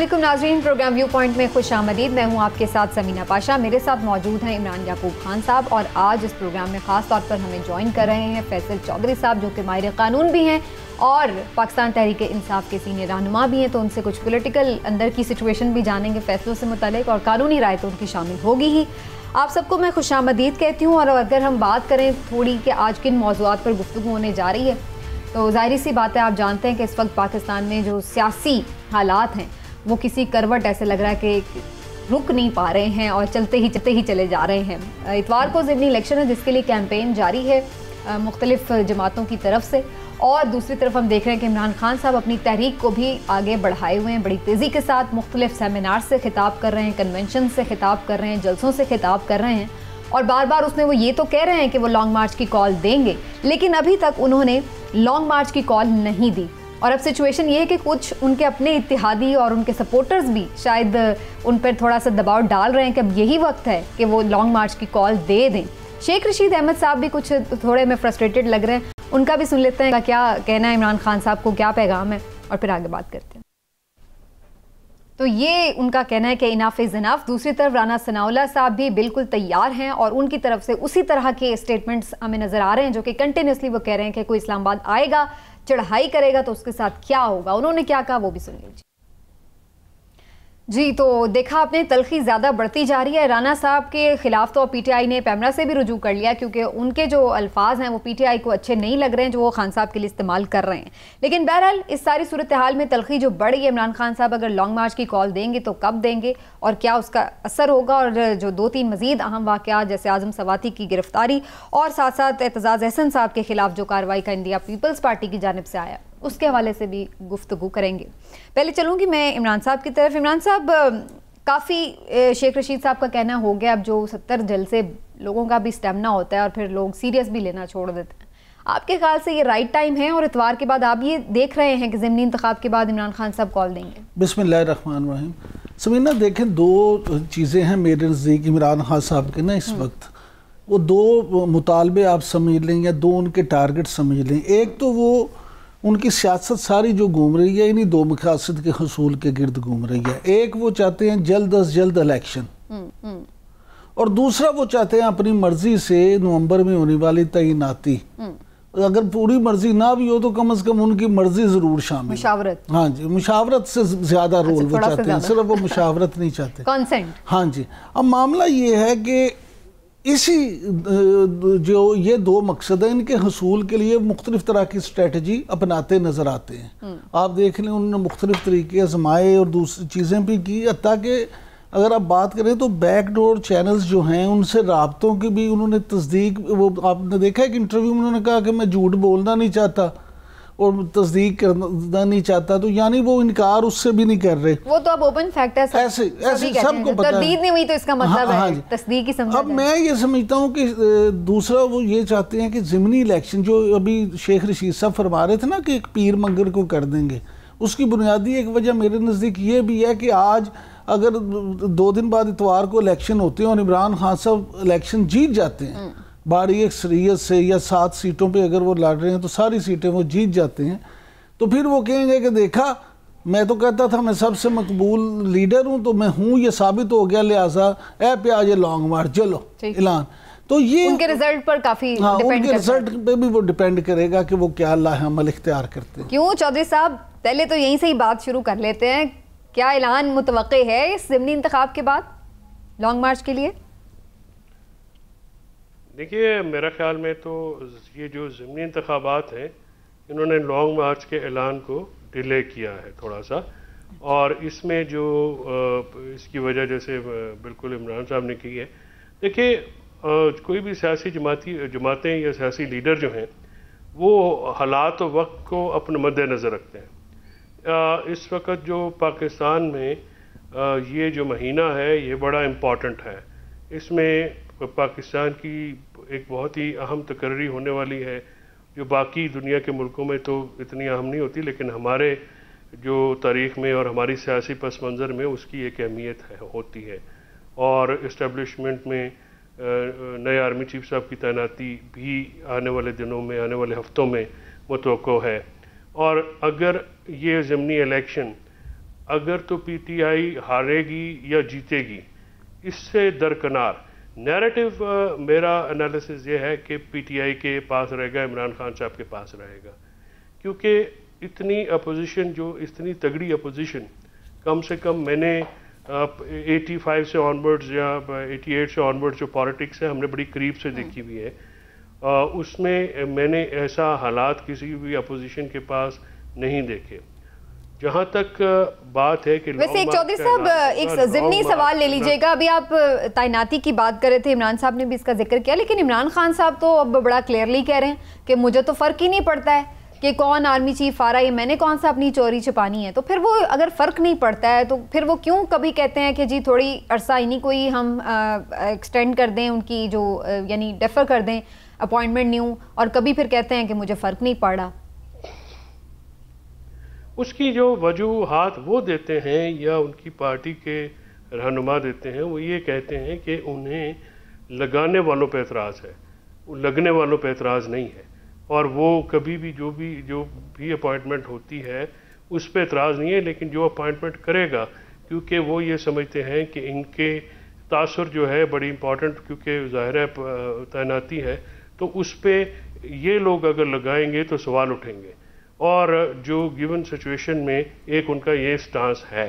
अल्लाम नाजरीन programme view point में खुश आमदीद मैं हूँ आपके साथ समीना पाशा मेरे साथ मौजूद हैं इमरान याकूब खान साहब और आज इस प्रोग्राम में ख़ास तौर पर हमें ज्वाइन कर रहे हैं फैसल चौधरी साहब जो कि माहिर कानून भी हैं और पाकिस्तान तहरीक इंसाफ के सीनियर रहनुमा भी हैं तो उनसे कुछ पोलिटिकल अंदर की सिचुएशन भी जानेंगे फैसलों से मुतलिक और कानूनी राय तो उनकी शामिल होगी ही आप सबको मैं खुश आमदीद कहती हूँ और अगर हम बात करें थोड़ी कि आज किन मौजूद पर गुफ्तु होने जा रही है तो जाहिर सी बात है आप जानते हैं कि इस वक्त पाकिस्तान में जो सियासी हालात हैं वो किसी करवट ऐसे लग रहा है कि रुक नहीं पा रहे हैं और चलते ही चलते ही चले जा रहे हैं इतवार को ज़िमनी इलेक्शन है जिसके लिए कैंपेन जारी है मुख्तलिफ जमातों की तरफ से और दूसरी तरफ हम देख रहे हैं कि इमरान खान साहब अपनी तहरीक को भी आगे बढ़ाए हुए हैं बड़ी तेज़ी के साथ मुख्तलिफ सेमिनार से खिताब कर रहे हैं कन्वेंशन से खिताब कर रहे हैं जलसों से खिताब कर रहे हैं और बार बार उसमें वो ये तो कह रहे हैं कि वो लॉन्ग मार्च की कॉल देंगे लेकिन अभी तक उन्होंने लॉन्ग मार्च की कॉल नहीं दी और अब सिचुएशन ये है कि कुछ उनके अपने इतिहादी और उनके सपोर्टर्स भी शायद उन पर थोड़ा सा दबाव डाल रहे हैं कि अब यही वक्त है कि वो लॉन्ग मार्च की कॉल दे दें शेख रशीद अहमद साहब भी कुछ थोड़े में फ्रस्ट्रेटेड लग रहे हैं उनका भी सुन लेते हैं क्या कहना है इमरान खान साहब को क्या पैगाम है और फिर आगे बात करते हैं तो ये उनका कहना है कि इनाफ इज़ इनाफ दूसरी तरफ राना सनाउल्ला साहब भी बिल्कुल तैयार हैं और उनकी तरफ से उसी तरह के स्टेटमेंट्स हमें नज़र आ रहे हैं जो कि कंटिन्यूसली वो कह रहे हैं कि कोई इस्लामाबाद आएगा चढ़ाई करेगा तो उसके साथ क्या होगा उन्होंने क्या कहा वो भी सुन लीजिए जी तो देखा आपने तलखी ज़्यादा बढ़ती जा रही है राना साहब के खिलाफ तो पीटीआई ने पैमरा से भी रुजू कर लिया क्योंकि उनके जो अल्फाज हैं वो पीटीआई को अच्छे नहीं लग रहे हैं जो वो खान साहब के लिए इस्तेमाल कर रहे हैं लेकिन बहरहाल इस सारी सूरत हाल में तलखी जो बढ़ है इमरान खान साहब अगर लॉन्ग मार्च की कॉल देंगे तो कब देंगे और क्या उसका असर होगा और जो दो तीन मजीद अहम वाक़ जैसे आजम सवाती की गिरफ्तारी और साथ साथ एतजाज़ अहसन साहब के खिलाफ जो कार्रवाई का इंडिया पीपल्स पार्टी की जानब से आया उसके हवाले से भी गुफ्तु करेंगे पहले चलूँगी मैं इमरान साहब की तरफ इमरान साहब काफ़ी शेख रशीद साहब का कहना हो गया अब जो सत्तर जल से लोगों का भी स्टेमिना होता है और फिर लोग सीरियस भी लेना छोड़ देते हैं आपके ख्याल से ये राइट टाइम है और इतवार के बाद आप ये देख रहे हैं कि ज़मनी इंतखब के बाद इमरान खान साहब कॉल देंगे बिसमीम समीना देखें दो चीज़ें हैं मेरे नज़दीक इमरान खान साहब के ना इस हम्म। वक्त वो दो मुतालबे आप समझ लें या दो उनके टारगेट समझ लें एक तो वो उनकी सियासत सारी जो घूम रही है इन्हीं दो मकासद के हसूल के गिरद घूम रही है एक वो चाहते हैं जल्द अज जल्द इलेक्शन हम्म, हम्म। और दूसरा वो चाहते हैं अपनी मर्जी से नवंबर में होने वाली तैनाती हम्म। अगर पूरी मर्जी ना भी हो तो कम अज कम उनकी मर्जी जरूर शामिल मुशावरत हाँ जी मुशावरत से ज्यादा अच्छा, रोल वो चाहते हैं सिर्फ वो मुशावरत नहीं चाहते हाँ जी अब मामला ये है कि इसी जो ये दो मकसद हैं इनके हसूल के लिए मुख्तलिफ तरह की स्ट्रेटजी अपनाते नज़र आते हैं हम्म। आप देख लें उन्होंने मुख्तलिफ तरीके आजमाए और दूसरी चीज़ें भी की अतः के अगर आप बात करें तो बैकडोर चैनल्स जो हैं उनसे रबतों की भी उन्होंने तस्दीक वो आपने देखा है कि इंटरव्यू में उन्होंने कहा कि मैं झूठ बोलना नहीं चाहता और तस्दीक करना नहीं चाहता तो यानी वो इनकार उससे भी नहीं कर रहे वो तो अब ओपन फैक्ट है सब, ऐसे ऐसे सबको पता नहीं हुई तो इसका मतलब हाँ, हाँ, तस्दीक ही समझ अब मैं ये समझता हूँ कि दूसरा वो ये चाहते हैं कि ज़िमनी इलेक्शन जो अभी शेख रशीद साहब फरमा रहे थे ना कि एक पीर मंगर को कर देंगे उसकी बुनियादी एक वजह मेरे नज़दीक ये भी है कि आज अगर दो दिन बाद इतवार को इलेक्शन होते हैं और इमरान खान साहब इलेक्शन जीत जाते हैं हम्म। बारी अक्सरीत से या सात सीटों पे अगर वो लड़ रहे हैं तो सारी सीटें वो जीत जाते हैं तो फिर वो कहेंगे कि देखा मैं तो कहता था मैं सबसे मकबूल लीडर हूँ तो मैं हूँ ये साबित हो गया लिहाजा ऐ प्याज लॉन्ग मार्च चलो ऐलान तो ये उनके रिजल्ट पर काफी हाँ, उनके रिजल्ट पे भी वो डिपेंड करेगा कि वो क्या लाहमल इख्तियार करते हैं क्यों चौधरी साहब पहले तो यहीं से ही बात शुरू कर लेते हैं क्या ऐलान मुतव है इस ज़मनी इंतख्या के बाद लॉन्ग मार्च के लिए देखिए मेरा ख्याल में तो ये जो ज़मनी इंतबात हैं इन्होंने लॉन्ग मार्च के ऐलान को डिले किया है थोड़ा सा और इसमें जो इसकी वजह जैसे बिल्कुल इमरान साहब ने की है देखिए कोई भी सियासी जमाती जमातें या सियासी लीडर जो हैं वो हालात और वक्त को अपने मद्दनज़र रखते हैं इस वक्त जो पाकिस्तान में ये जो महीना है ये बड़ा इम्पॉर्टेंट है इसमें पाकिस्तान की एक बहुत ही अहम तकर्री होने वाली है जो बाकी दुनिया के मुल्कों में तो इतनी अहम नहीं होती लेकिन हमारे जो तारीख में और हमारी सियासी पस मंज़र में उसकी एक अहमियत है, होती है और इस्टेब्लिशमेंट में नए आर्मी चीफ साहब की तैनाती भी आने वाले दिनों में आने वाले हफ्तों में मतोक़ है और अगर ये ज़मनी इलेक्शन अगर तो पीटीआई हारेगी या जीतेगी इससे दरकनार नैरेटिव uh, मेरा एनालिसिस ये है कि पीटीआई के पास रहेगा इमरान खान साहब के पास रहेगा क्योंकि इतनी अपोजिशन जो इतनी तगड़ी अपोजिशन कम से कम मैंने एटी फाइव से ऑनवर्ड्स या एटी uh, एट से ऑनवर्ड्स जो पॉलिटिक्स है हमने बड़ी करीब से हम्म। देखी हुई है आ, uh, उसमें मैंने ऐसा हालात किसी भी अपोजिशन के पास नहीं देखे जहाँ तक बात है कि वैसे एक चौधरी साहब एक जिमनी सवाल ले लीजिएगा अभी आप तैनाती की बात कर रहे थे इमरान साहब ने भी इसका जिक्र किया लेकिन इमरान खान साहब तो अब बड़ा क्लियरली कह रहे हैं कि मुझे तो फ़र्क ही नहीं पड़ता है कि कौन आर्मी चीफ आ रहा है मैंने कौन सा अपनी चोरी छिपानी है तो फिर वो अगर फ़र्क नहीं पड़ता है तो फिर वो क्यों कभी कहते हैं कि जी थोड़ी अरसा इन्हीं को ही हम एक्सटेंड कर दें उनकी जो यानी डेफ़र कर दें अपॉइंटमेंट न्यू और कभी फिर कहते हैं कि मुझे फ़र्क नहीं पड़ा उसकी जो वजूहत वो देते हैं या उनकी पार्टी के रहनुमा देते हैं वो ये कहते हैं कि उन्हें लगाने वालों पर एतराज़ है लगने वालों पर एतराज़ नहीं है और वो कभी भी जो भी जो भी अपॉइंटमेंट होती है उस पर एतराज़ नहीं है लेकिन जो अपॉइंटमेंट करेगा क्योंकि वो ये समझते हैं कि इनके तासर जो है बड़ी इम्पॉटेंट क्योंकि ज़ाहिर तैनाती है तो उस पर ये लोग अगर लगाएंगे तो सवाल उठेंगे और जो गिवन सिचुएशन में एक उनका ये स्टांस है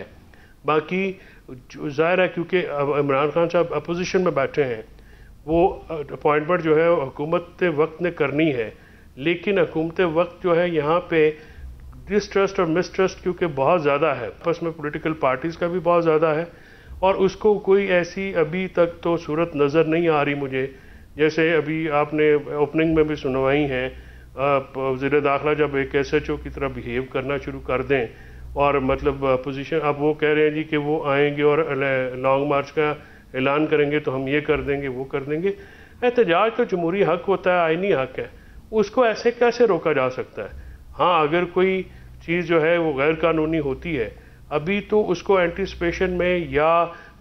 बाकी ज़ाहिर है क्योंकि इमरान खान साहब अपोजिशन में बैठे हैं वो अपॉइंटमेंट जो है हुकूमत वक्त ने करनी है लेकिन हुकूमत वक्त जो है यहाँ पे डिस्ट्रस्ट और मिसट्रस्ट क्योंकि बहुत ज़्यादा है आपस में पॉलिटिकल पार्टीज़ का भी बहुत ज़्यादा है और उसको कोई ऐसी अभी तक तो सूरत नज़र नहीं आ रही मुझे जैसे अभी आपने ओपनिंग में भी सुनवाई हैं वजी दाखिला जब एक एस एच ओ की तरह बिहेव करना शुरू कर दें और मतलब अपोजिशन अब वो कह रहे हैं जी कि वो आएंगे और लॉन्ग मार्च का ऐलान करेंगे तो हम ये कर देंगे वो कर देंगे एहतजाज तो जमहूरी हक होता है आइनी हक है उसको ऐसे कैसे रोका जा सकता है हाँ अगर कोई चीज़ जो है वो गैर कानूनी होती है अभी तो उसको एंटिसपेशन में या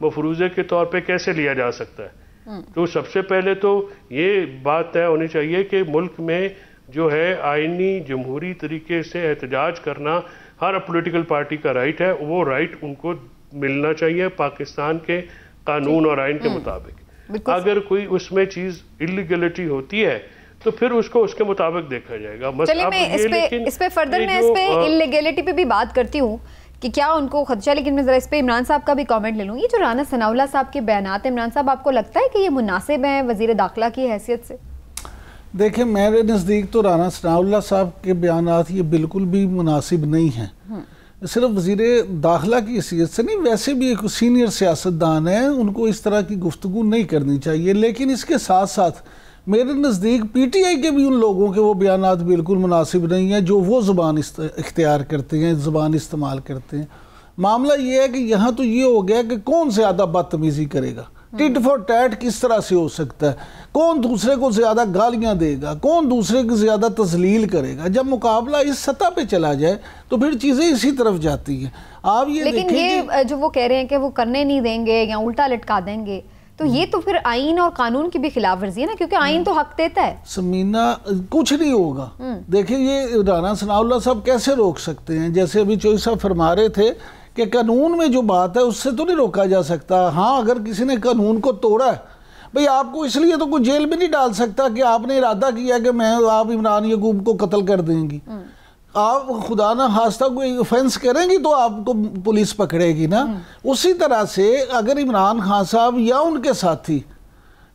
मफरूज़े के तौर पर कैसे लिया जा सकता है हम्म। तो सबसे पहले तो ये बात तय होनी चाहिए कि मुल्क में जो है आइनी जमहूरी तरीके से एहतजाज करना हर पॉलिटिकल पार्टी का राइट है वो राइट उनको मिलना चाहिए पाकिस्तान के कानून और आइन के हम्म। मुताबिक अगर कोई उसमें चीज़ इलीगलिटी होती है तो फिर उसको उसके मुताबिक देखा जाएगा चलिए मैं इस पे इस पे फर्दर पे भी बात करती हूँ कि क्या उनको खदशा लेकिन मैं ज़रा इस पर इमरान साहब का भी कमेंट ले लूँ ये जो राना सनाउल्ला साहब के बयान इमरान साहब आपको लगता है कि ये मुनासिब हैं वजीर दाखिला की हैसियत से देखिए मेरे नज़दीक तो राना सनाउल्ला साहब के बयान ये बिल्कुल भी मुनासिब नहीं हैं हम्म। सिर्फ वजीर दाखिला की हैसीत से नहीं वैसे भी एक सीनियर सियासतदान है उनको इस तरह की गुफ्तु नहीं करनी चाहिए लेकिन इसके साथ साथ मेरे नज़दीक पी टी आई के भी उन लोगों के वो बयान बिल्कुल मुनासिब नहीं हैं जो वो ज़ुबान इख्तियार करते हैं ज़ुबान इस्तेमाल करते हैं मामला ये है कि यहाँ तो ये हो गया कि कौन ज़्यादा बदतमीज़ी करेगा टिट फॉर टैट किस तरह से हो सकता है कौन दूसरे को ज़्यादा गालियाँ देगा कौन दूसरे की ज़्यादा तजलील करेगा जब मुकाबला इस सतह पे चला जाए तो फिर चीज़ें इसी तरफ जाती हैं आप ये लेकिन ये जो वो कह रहे हैं कि वो करने नहीं देंगे या उल्टा लटका देंगे तो ये तो फिर आइन और कानून की भी खिलाफ वर्जी है ना क्योंकि आइन हम्म। तो हक देता है समीना कुछ नहीं होगा हम्म। देखिए ये राना सनाउल्ला साहब कैसे रोक सकते हैं जैसे अभी चोई साहब फरमा रहे थे कि कानून में जो बात है उससे तो नहीं रोका जा सकता हाँ अगर किसी ने कानून को तोड़ा भाई आपको इसलिए तो कोई जेल में नहीं डाल सकता कि आपने इरादा किया कि मैं आप इमरान यकूब को कत्ल कर देंगी हम्म। आप खुदा ना हादसा कोई ऑफेंस करेंगी तो आपको पुलिस पकड़ेगी ना हम्म। उसी तरह से अगर इमरान खान साहब या उनके साथी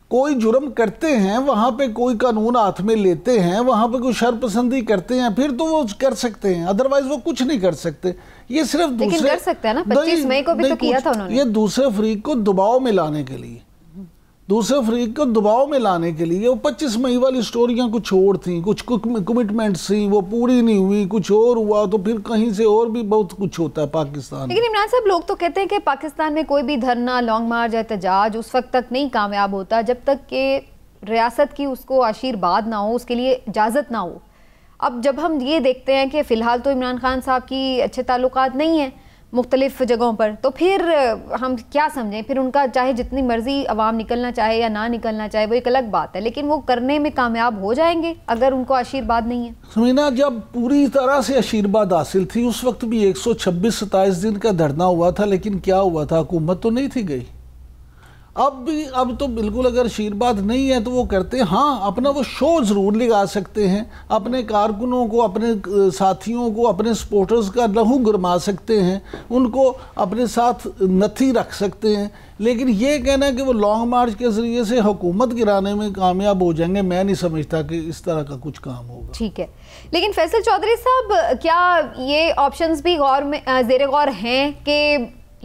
कोई जुर्म करते हैं वहाँ पे कोई कानून हाथ में लेते हैं वहाँ पे कोई शर्पसंदी करते हैं फिर तो वो कर सकते हैं अदरवाइज़ वो कुछ नहीं कर सकते ये सिर्फ दूसरे कर सकते हैं ना 25 मई को भी तो किया था उन्होंने ये दूसरे फरीक को दबाव में लाने के लिए दूसरे फरीक को दबाव में लाने के लिए वो 25 मई वाली स्टोरियाँ कुछ और थी कुछ कमिटमेंट थी वो पूरी नहीं हुई कुछ और हुआ तो फिर कहीं से और भी बहुत कुछ होता है पाकिस्तान लेकिन इमरान साहब लोग तो कहते हैं कि पाकिस्तान में कोई भी धरना लॉन्ग मार्च एहतजाज उस वक्त तक नहीं कामयाब होता जब तक के रियासत की उसको आशीर्वाद ना हो उसके लिए इजाज़त ना हो अब जब हम ये देखते हैं कि फ़िलहाल तो इमरान खान साहब की अच्छे ताल्लुक नहीं हैं मुख्तलिफ़ जगहों पर तो फिर हम क्या समझें फिर उनका चाहे जितनी मर्ज़ी आवाम निकलना चाहे या ना निकलना चाहे वो एक अलग बात है लेकिन वो करने में कामयाब हो जाएंगे अगर उनको आशीर्वाद नहीं है समीना जब पूरी तरह से आशीर्वाद हासिल थी उस वक्त भी एक सौ छब्बीस सताईस दिन का धरना हुआ था लेकिन क्या हुआ था हुकूमत तो नहीं थी गई अब भी अब तो बिल्कुल अगर शीरबाद नहीं है तो वो करते हाँ अपना वो शो ज़रूर लगा सकते हैं अपने कारकुनों को अपने साथियों को अपने सपोर्टर्स का लहू गरमा सकते हैं उनको अपने साथ नथी रख सकते हैं लेकिन ये कहना कि वो लॉन्ग मार्च के ज़रिए से हुकूमत गिराने में कामयाब हो जाएंगे मैं नहीं समझता कि इस तरह का कुछ काम होगा ठीक है लेकिन फैसल चौधरी साहब क्या ये ऑप्शन भी गौर में जेर गौर हैं कि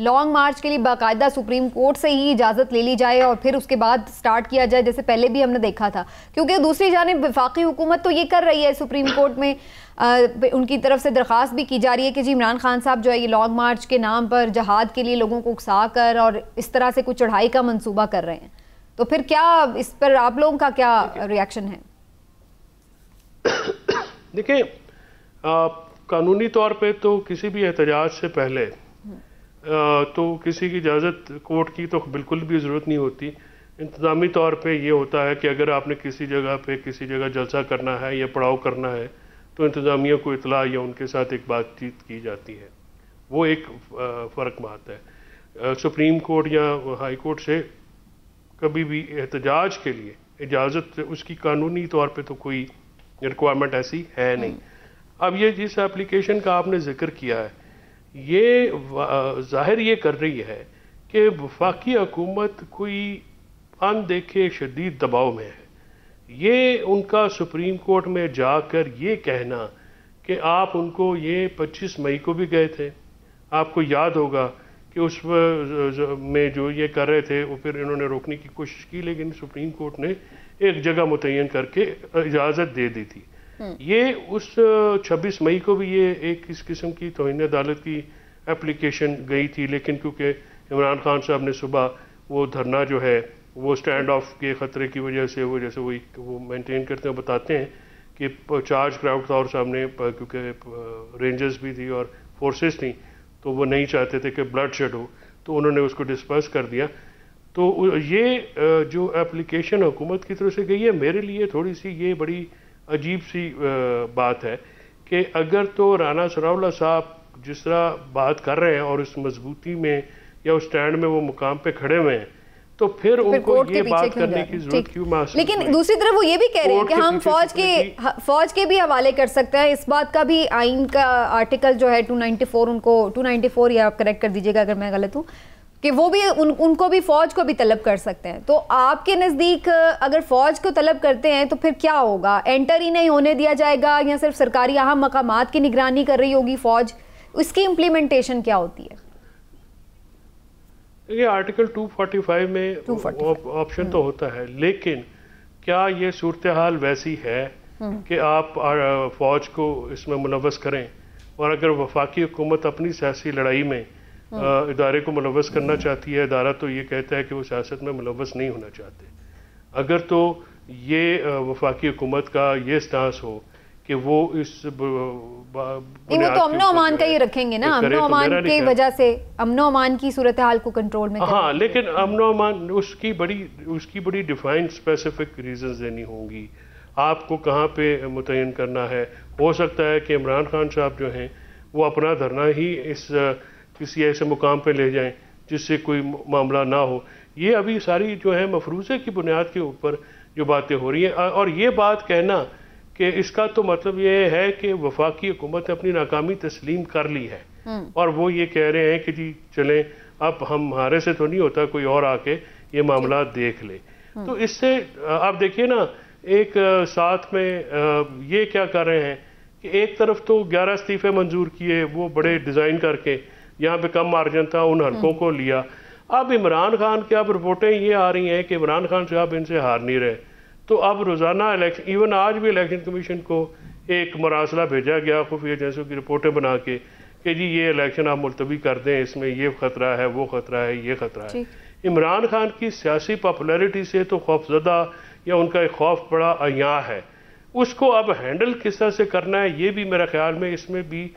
लॉन्ग मार्च के लिए बाकायदा सुप्रीम कोर्ट से ही इजाज़त ले ली जाए और फिर उसके बाद स्टार्ट किया जाए जैसे पहले भी हमने देखा था क्योंकि दूसरी जानब विफाक़ी हुकूमत तो ये कर रही है सुप्रीम कोर्ट में आ, उनकी तरफ से दरख्वास्त भी की जा रही है कि जी इमरान खान साहब जो है ये लॉन्ग मार्च के नाम पर जहाद के लिए लोगों को उकसा कर और इस तरह से कुछ चढ़ाई का मनसूबा कर रहे हैं तो फिर क्या इस पर आप लोगों का क्या रिएक्शन है देखिए कानूनी तौर पर तो किसी भी एहतजाज से पहले तो किसी की इजाज़त कोर्ट की तो बिल्कुल भी ज़रूरत नहीं होती इंतज़ामी तौर पे ये होता है कि अगर आपने किसी जगह पे किसी जगह जलसा करना है या पड़ाव करना है तो इंतज़ामिया को इतला या उनके साथ एक बातचीत की जाती है वो एक फ़र्क बात है सुप्रीम कोर्ट या हाई कोर्ट से कभी भी एहतजाज के लिए इजाज़त उसकी कानूनी तौर पे तो कोई रिक्वायरमेंट ऐसी है नहीं हम्म। अब ये जिस एप्लीकेशन का आपने जिक्र किया है ये जाहिर ये कर रही है कि वफाकी हकूमत कोई अन देखे शदीद दबाव में है ये उनका सुप्रीम कोर्ट में जाकर ये कहना कि आप उनको ये 25 मई को भी गए थे आपको याद होगा कि उस में जो ये कर रहे थे वो फिर इन्होंने रोकने की कोशिश की लेकिन सुप्रीम कोर्ट ने एक जगह मुतन करके इजाज़त दे दी थी हम्म। ये उस 26 मई को भी ये एक इस किस्म की तोहन अदालत की एप्लीकेशन गई थी लेकिन क्योंकि इमरान खान साहब ने सुबह वो धरना जो है वो स्टैंड ऑफ के ख़तरे की वजह से वो जैसे वही वो मेंटेन करते हैं बताते हैं कि चार्ज क्राउड था और सामने क्योंकि रेंजर्स भी थी और फोर्सेस थी तो वो नहीं चाहते थे कि ब्लड शेड हो तो उन्होंने उसको डिस्पर्स कर दिया तो ये जो एप्लीकेशन हुकूमत की तरफ से गई है मेरे लिए थोड़ी सी ये बड़ी अजीब सी बात है कि अगर तो राना सरावला साहब जिस तरह बात कर रहे हैं और उस मजबूती में या उस स्टैंड में वो मुकाम पे खड़े हुए हैं तो फिर फिर उनको ये बात करने की जरूरत क्यों महसूस लेकिन दूसरी तरफ वो ये भी कह रहे हैं कि हम फौज के फौज के भी हवाले कर सकते हैं इस बात का भी आइन का आर्टिकल जो है 294 उनको 294 या आप करेक्ट कर दीजिएगा अगर मैं गलत हूँ कि वो भी उन उनको भी फौज को भी तलब कर सकते हैं तो आपके नज़दीक अगर फौज को तलब करते हैं तो फिर क्या होगा एंटर ही नहीं होने दिया जाएगा या सिर्फ सरकारी अहम मकाम की निगरानी कर रही होगी फौज उसकी इम्प्लीमेंटेशन क्या होती है ये आर्टिकल 245 में ऑप्शन तो हम्म। होता है लेकिन क्या ये सूरत हाल वैसी है हम्म। कि आप फौज को इसमें मुलवस करें और अगर वफाकी हुकूमत अपनी सियासी लड़ाई में इदारे को मुलवस करना चाहती है इदारा तो ये कहता है कि वो सियासत में मुलवस नहीं होना चाहते अगर तो ये वफाकी हुकूमत का ये स्टांस हो कि वो इस वो तो अमन अमान का ये रखेंगे ना अमन तो अमान की वजह से अमन अमान की सूरत हाल को कंट्रोल में हाँ लेकिन अमन अमान उसकी बड़ी उसकी बड़ी डिफाइंड स्पेसिफिक रीजन देनी होंगी आपको कहाँ पे मुतयन करना है हो सकता है कि इमरान खान साहब जो हैं वो अपना धरना ही इस किसी ऐसे मुकाम पर ले जाएँ जिससे कोई मामला ना हो ये अभी सारी जो है मफरूज़े की बुनियाद के ऊपर जो बातें हो रही हैं और ये बात कहना कि इसका तो मतलब ये है कि वफाकी हुकूमत ने अपनी नाकामी तस्लीम कर ली है हम्म। और वो ये कह रहे हैं कि जी चलें अब हमारे से तो नहीं होता कोई और आके ये मामला देख ले हम्म। तो इससे आप देखिए ना एक साथ में ये क्या कर रहे हैं कि एक तरफ तो ग्यारह इस्तीफे मंजूर किए वो बड़े डिज़ाइन करके यहाँ पे कम मार्जिन था उन हलकों को लिया अब इमरान खान की अब रिपोर्टें ये आ रही हैं कि इमरान खान साहब इनसे हार नहीं रहे तो अब रोज़ाना इलेक्शन इवन आज भी इलेक्शन कमीशन को एक मरासला भेजा गया खुफिया एजेंसियों की रिपोर्टें बना के कि जी ये इलेक्शन आप मुलतवी कर दें इसमें ये ख़तरा है वो ख़तरा है ये ख़तरा है इमरान खान की सियासी पॉपुलरिटी से तो खौफजदा या उनका एक खौफ बड़ा अया है उसको अब हैंडल किस तरह से करना है ये भी मेरा ख्याल में इसमें भी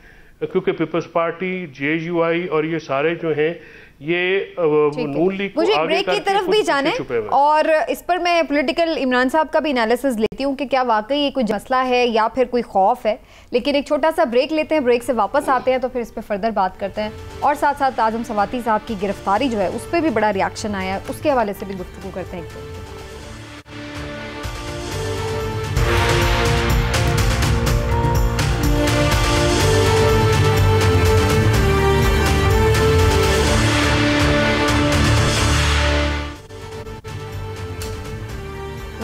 क्योंकि पीपल्स पार्टी जे और ये सारे जो हैं ये नून लीग मुझे ब्रेक की तरफ भी जाने और इस पर मैं पॉलिटिकल इमरान साहब का भी एनालिसिस लेती हूँ कि क्या वाकई ये कोई मसला है या फिर कोई खौफ है लेकिन एक छोटा सा ब्रेक लेते हैं ब्रेक से वापस आते हैं तो फिर इस पर फर्दर बात करते हैं और साथ साथ आजम सवाती साहब की गिरफ्तारी जो है उस पर भी बड़ा रिएक्शन आया है उसके हवाले से भी गुफ्तु करते हैं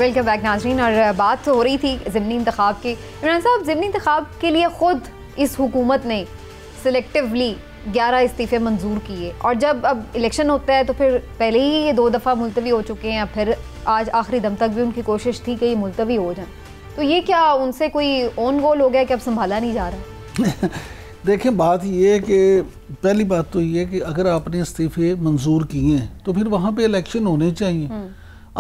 वेलकम बैक नाजरीन और uh, बात तो हो रही थी ज़मनी इंतखब की इमरान साहब ज़मनी इंतखब के लिए ख़ुद इस हुकूमत ने सिलेक्टिवली ग्यारह इस्तीफ़े मंजूर किए और जब अब इलेक्शन होता है तो फिर पहले ही ये दो दफ़ा मुलतवी हो चुके हैं फिर आज आखिरी दम तक भी उनकी कोशिश थी कि ये मुलतवी हो जाए तो ये क्या उनसे कोई ओन गोल हो गया कि अब संभाला नहीं जा रहा देखें बात ये है कि पहली बात तो ये कि अगर आपने इस्तीफ़े मंजूर किए हैं तो फिर वहाँ पे इलेक्शन होने चाहिए हम्म।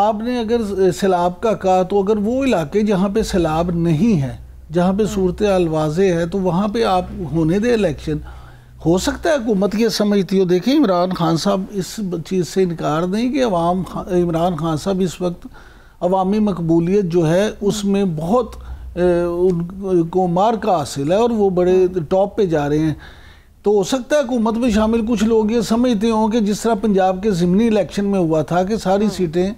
आपने अगर सैलाब का कहा तो अगर वो इलाके जहाँ पे सैलाब नहीं है जहाँ पे सूरत हाल वाज है तो वहाँ पे आप होने दें इलेक्शन हो सकता है हुकूमत ये समझती हो देखें इमरान खान साहब इस चीज़ से इनकार नहीं कि अवाम इमरान खान साहब इस वक्त अवामी मकबूलियत जो है उसमें बहुत उनको मार का हासिल है और वो बड़े टॉप पे जा रहे हैं तो हो सकता है हुकूमत में शामिल कुछ लोग ये समझते हों कि जिस तरह पंजाब के ज़मनी इलेक्शन में हुआ था कि सारी हाँ। सीटें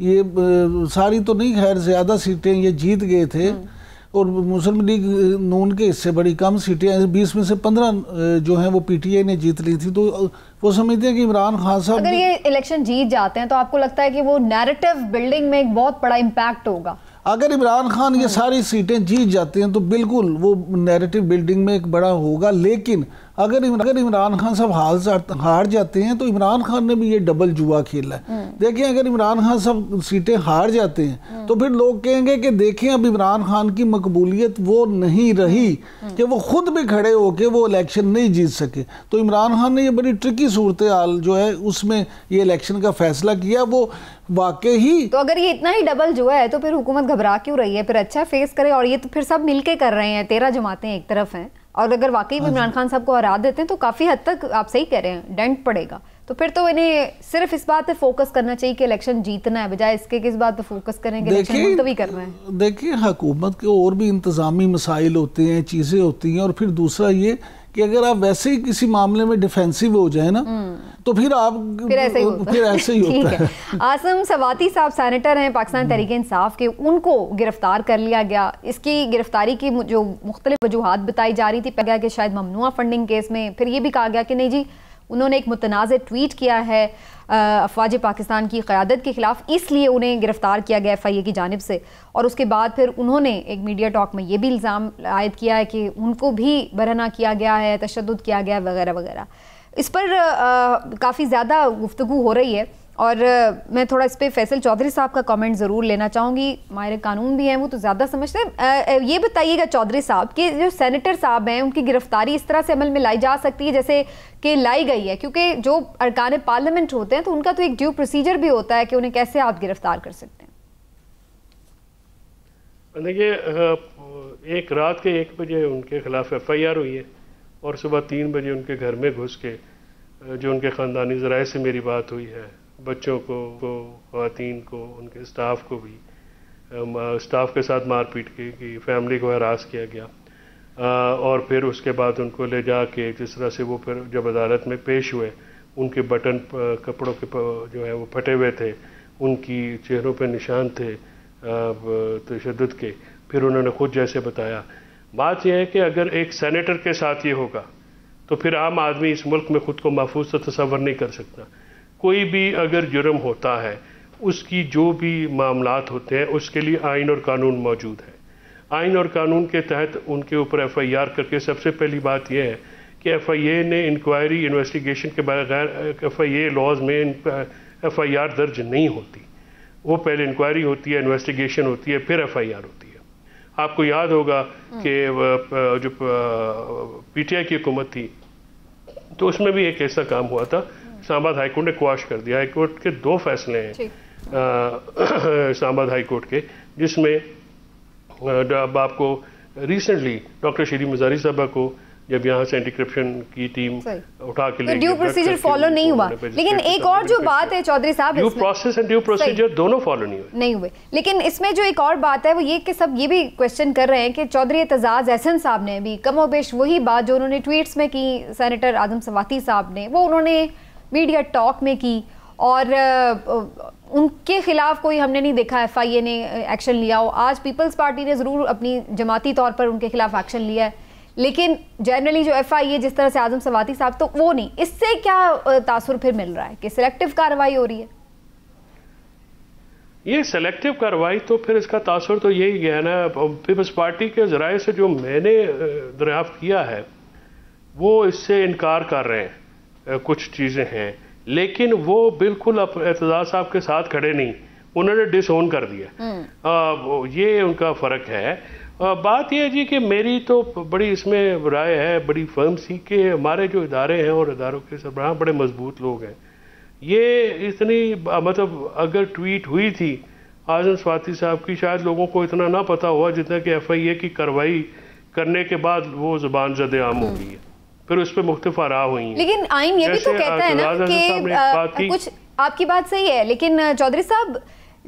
ये सारी तो नहीं खैर ज़्यादा सीटें ये जीत गए थे हम्म। और मुस्लिम लीग नून के इससे बड़ी कम सीटें बीस में से पंद्रह जो हैं वो पीटीआई ने जीत ली थी तो वो समझते हैं कि इमरान खान साहब अगर ये इलेक्शन जीत जाते हैं तो आपको लगता है कि वो नैरेटिव बिल्डिंग में एक बहुत बड़ा इम्पैक्ट होगा अगर इमरान खान ये हम्म। सारी सीटें जीत जाती हैं तो बिल्कुल वो नैरेटिव बिल्डिंग में एक बड़ा होगा लेकिन अगर अगर इमरान खान साहब हार हार जाते हैं तो इमरान खान ने भी ये डबल जुआ खेला है हम्म। देखिए अगर इमरान खान साहब सीटें हार जाते हैं हम्म। तो फिर लोग कहेंगे कि देखें अब इमरान खान की मकबूलियत वो नहीं रही हम्म, कि वो खुद भी खड़े होके वो इलेक्शन नहीं जीत सके तो इमरान खान ने ये बड़ी ट्रिकी सूरत हाल जो है उसमें ये इलेक्शन का फैसला किया वो वाकई ही तो अगर ये इतना ही डबल जुआ है तो फिर हुकूमत घबरा क्यों रही है फिर अच्छा फेस करे और ये तो फिर सब मिलके कर रहे हैं तेरह जमातें एक तरफ हैं और अगर वाकई में हाँ इमरान खान साहब को हरा देते हैं तो काफ़ी हद तक आप सही कह रहे हैं डेंट पड़ेगा तो फिर तो इन्हें सिर्फ इस बात पे फोकस करना चाहिए कि इलेक्शन जीतना है बजाय इसके किस बात पे फोकस करें कि इलेक्शन मुलतवी करना है देखिए हुकूमत के और भी इंतज़ामी मसाइल होते हैं चीज़ें होती हैं और फिर दूसरा ये कि अगर आप वैसे ही किसी मामले में डिफेंसिव हो जाए ना हम्म। तो फिर आप फिर ऐसे ही होता, फिर ऐसे ही होता है, आसम सवाती साहब सैनिटर हैं पाकिस्तान हम्म। तहरीक इंसाफ के उनको गिरफ्तार कर लिया गया इसकी गिरफ्तारी की जो मुख्तलिफ वजूहत बताई जा रही थी गया कि शायद ममनुआ फंडिंग केस में फिर ये भी कहा गया कि नहीं जी उन्होंने एक मुतनाज़ ट्वीट किया है अफवाज पाकिस्तान की क़्यादत के ख़िलाफ़ इसलिए उन्हें गिरफ़्तार किया गया एफ आई ए की जानब से और उसके बाद फिर उन्होंने एक मीडिया टॉक में ये भी इल्ज़ाम आयद किया है कि उनको भी बरहना किया गया है तशद किया गया है वगैरह वगैरह इस पर काफ़ी ज़्यादा गुफ्तु हो रही है और मैं थोड़ा इस पर फैसल चौधरी साहब का कमेंट ज़रूर लेना चाहूँगी मायरे कानून भी हैं वो तो ज़्यादा समझते हैं ये बताइएगा चौधरी साहब कि जो सेनेटर साहब हैं उनकी गिरफ्तारी इस तरह से अमल में लाई जा सकती है जैसे कि लाई गई है क्योंकि जो अरकान पार्लियामेंट होते हैं तो उनका तो एक ड्यू प्रोसीजर भी होता है कि उन्हें कैसे आप गिरफ्तार कर सकते हैं देखिए एक रात के एक बजे उनके खिलाफ एफ आई आर हुई है और सुबह तीन बजे उनके घर में घुस के जो उनके ख़ानदानी ज़राए से मेरी बात हुई है बच्चों को को खातन को उनके स्टाफ को भी स्टाफ के साथ मारपीट की कि फैमिली को हरास किया गया आ, और फिर उसके बाद उनको ले जा के जिस तरह से वो फिर जब अदालत में पेश हुए उनके बटन कपड़ों के जो है वो फटे हुए थे उनकी चेहरों पर निशान थे तशद के फिर उन्होंने खुद जैसे बताया बात यह है कि अगर एक सेनेटर के साथ ये होगा तो फिर आम आदमी इस मुल्क में खुद को महफूज तो तस्वर नहीं कर सकता कोई भी अगर जुर्म होता है उसकी जो भी मामला होते हैं उसके लिए आइन और कानून मौजूद है आइन और कानून के तहत उनके ऊपर एफ आई आर करके सबसे पहली बात यह है कि एफ आई ए ने इंक्वायरी इन्वेस्टिगेशन के बगैर एफ आई ए लॉज में एफ आई आर दर्ज नहीं होती वो पहले इंक्वायरी होती है इन्वेस्टिगेशन होती है फिर एफ आई आर होती है आपको याद होगा हम्म। कि जो आई की हुकूमत थी तो उसमें भी एक ऐसा काम हुआ था इस्लामाबाद हाईकोर्ट ने क्वाश कर दिया हाईकोर्ट के दो फैसले हैं इस्लामाबाद हाईकोर्ट के जिसमें अब आपको रिसेंटली डॉक्टर शरीफ मजारी साहबा को जब यहाँ से एंटी करप्शन की टीम उठा के लिए ड्यू प्रोसीजर फॉलो नहीं हुआ लेकिन एक और जो बात है चौधरी साहब due process and due procedure दोनों फॉलो नहीं हुए नहीं हुए लेकिन इसमें जो एक और बात है वो ये कि सब ये भी क्वेश्चन कर रहे हैं कि चौधरी एतजाज एहसन साहब ने भी कमोबेश वही बात जो उन्होंने ट्वीट्स में की सेनेटर आजम सवाती साहब ने वो उन्होंने मीडिया टॉक में की और uh, उनके खिलाफ कोई हमने नहीं देखा एफ आई ए ने एक्शन uh, लिया हो आज पीपल्स पार्टी ने ज़रूर अपनी जमाती तौर पर उनके खिलाफ एक्शन लिया है लेकिन जनरली जो एफ आई ए जिस तरह से आजम सवाती साहब तो वो नहीं इससे क्या uh, तासुर फिर मिल रहा है कि सिलेक्टिव कार्रवाई हो रही है ये सिलेक्टिव कार्रवाई तो फिर इसका तासर तो यही है ना पीपल्स पार्टी के जराये से जो मैंने दरियाफ्त किया है वो इससे इनकार कर रहे हैं कुछ चीज़ें हैं लेकिन वो बिल्कुल एतजाज साहब के साथ खड़े नहीं उन्होंने डिसोन कर दिया आ, हम्म। ये उनका फ़र्क है आ, बात यह है जी कि मेरी तो बड़ी इसमें राय है बड़ी फर्म सी कि हमारे जो इदारे हैं और इदारों के सरबराह बड़े मजबूत लोग हैं ये इतनी मतलब अगर ट्वीट हुई थी आजम स्वाति साहब की शायद लोगों को इतना ना पता हुआ जितना कि एफ आई ए की कार्रवाई करने के बाद वो ज़बान जद आम हो हम्म। गई है फिर उस पर मुख्तफ आरा हुई लेकिन आइन ये भी तो कहता है ना कि कुछ आपकी बात सही है लेकिन चौधरी साहब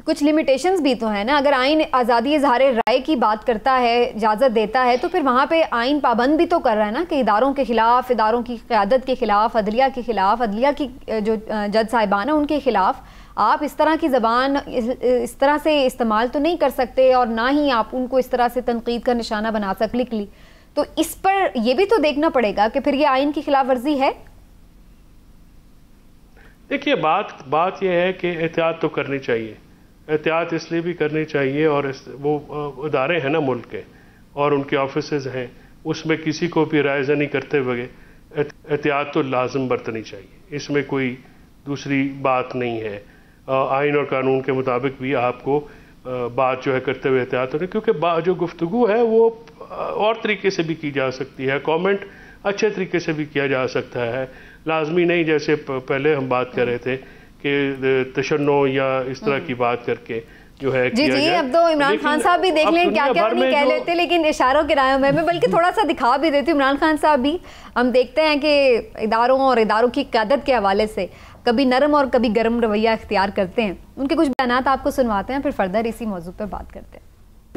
कुछ लिमिटेशंस भी तो हैं ना अगर आइन आज़ादी इजहार राय की बात करता है इजाज़त देता है तो फिर वहाँ पे आइन पाबंद भी तो कर रहा है ना कि इदारों के ख़िलाफ़ इदारों की क़्यादत के ख़िलाफ़ अदलिया के ख़िलाफ़ अदलिया की जो जज साहिबान है उनके ख़िलाफ़ आप इस तरह की ज़बान इस, इस तरह से इस्तेमाल तो नहीं कर सकते और ना ही आप उनको इस तरह से तनकीद का निशाना बना सक लिख ली तो इस पर यह भी तो देखना पड़ेगा कि फिर ये आइन की खिलाफ वर्जी है देखिए बात बात यह है कि एहतियात तो करनी चाहिए एहतियात इसलिए भी करनी चाहिए और इस, वो इदारे हैं ना मुल्क के और उनके ऑफिस हैं उसमें किसी को भी रायजा नहीं करते हुए एहतियात तो लाजम बरतनी चाहिए इसमें कोई दूसरी बात नहीं है आइन और कानून के मुताबिक भी आपको बात जो है करते हुए एहतियात होने क्योंकि जो गुफ्तु है वो और तरीके से भी की जा सकती है कमेंट अच्छे तरीके से भी किया जा सकता है लाजमी नहीं जैसे पहले हम बात कर रहे थे कि तशन्नो या इस तरह की बात करके जो है जी जी अब तो इमरान खान साहब भी देख लें क्या क्या नहीं कह लेते लेकिन इशारों के रायों में बल्कि थोड़ा सा दिखा भी देती हूँ इमरान खान साहब भी हम देखते हैं कि इदारों और इदारों की क्यादत के हवाले से कभी नरम और कभी गर्म रवैया इख्तियार करते हैं उनके कुछ बयान आपको सुनवाते हैं फिर फर्दर इसी मौजू पर बात करते हैं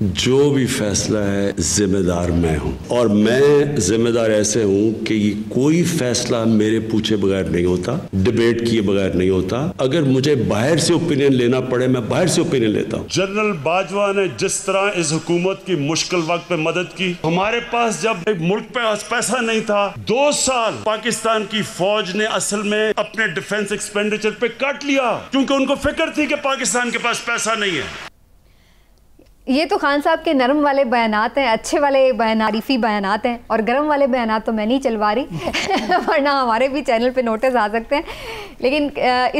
जो भी फैसला है जिम्मेदार मैं हूँ और मैं जिम्मेदार ऐसे हूँ कि ये कोई फैसला मेरे पूछे बगैर नहीं होता डिबेट किए बगैर नहीं होता अगर मुझे बाहर से ओपिनियन लेना पड़े मैं बाहर से ओपिनियन लेता हूं जनरल बाजवा ने जिस तरह इस हुकूमत की मुश्किल वक्त पे मदद की हमारे पास जब एक मुल्क पे पैसा नहीं था दो साल पाकिस्तान की फौज ने असल में अपने डिफेंस एक्सपेंडिचर पे काट लिया क्योंकि उनको फिक्र थी कि पाकिस्तान के पास पैसा नहीं है ये तो खान साहब के नरम वाले बयान हैं अच्छे वाले बयान आरिफी बयान हैं और गर्म वाले बयान तो मैं नहीं चलवा रही वरना हमारे भी चैनल पे नोटिस आ सकते हैं लेकिन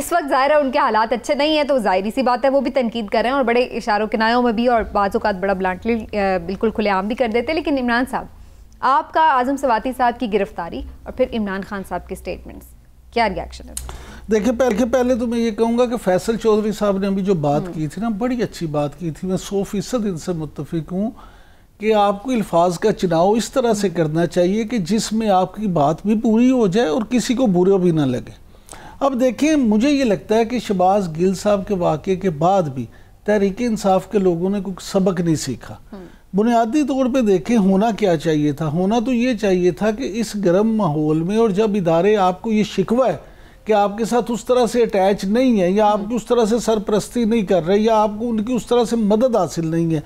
इस वक्त ज़ाहिर है उनके हालात अच्छे नहीं हैं तो ज़ाहिर सी बात है वो भी तनकीद कर रहे हैं और बड़े इशारों किनायों में भी और बाज़ात बड़ा ब्लांटली बिल्कुल खुलेआम भी कर देते लेकिन इमरान साहब आपका आज़म सवाती साहब की गिरफ्तारी और फिर इमरान खान साहब के स्टेटमेंट्स क्या रिएक्शन है देखिए पहले पहले तो मैं ये कहूँगा कि फैसल चौधरी साहब ने अभी जो बात हम्म। की थी ना बड़ी अच्छी बात की थी मैं सौ फीसद इनसे मुतफिक हूँ कि आपको अल्फाज का चुनाव इस तरह से करना चाहिए कि जिसमें आपकी बात भी पूरी हो जाए और किसी को बुरा भी ना लगे अब देखें मुझे ये लगता है कि शबाज गिल साहब के वाक़े के बाद भी तहरीक इंसाफ के लोगों ने कुछ सबक नहीं सीखा हम्म। बुनियादी तौर पे देखें होना क्या चाहिए था होना तो ये चाहिए था कि इस गर्म माहौल में और जब इदारे आपको ये शिकवा है कि आपके साथ उस तरह से अटैच नहीं है या आपकी उस तरह से सरप्रस्ती नहीं कर रहे या आपको उनकी उस तरह से मदद हासिल नहीं है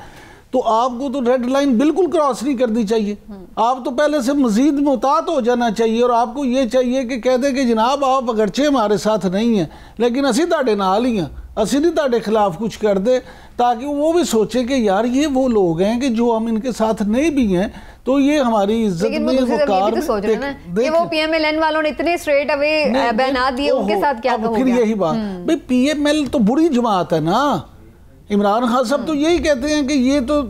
तो आपको तो रेड लाइन बिल्कुल क्रॉस नहीं करनी चाहिए आप तो पहले से मजीद मुहतात हो जाना चाहिए और आपको ये चाहिए कि कह दें कि जनाब आप अगरचे हमारे साथ नहीं हैं लेकिन असी ताे नाल ही हैं असी नहीं ताे खिलाफ कुछ कर दे ताकि वो भी सोचे कि यार ये वो लोग हैं कि जो हम इनके साथ नहीं भी हैं तो ये हमारी इज्जत में वो वकार तो सोच देख, देख, वो पीएमएलएन वालों ने इतने स्ट्रेट अवे बहना दिए उनके साथ क्या अब फिर यही बात हम्म। भाई पीएमएल तो बुरी जमात है ना इमरान खान साहब तो हाँ। यही कहते हैं कि ये तो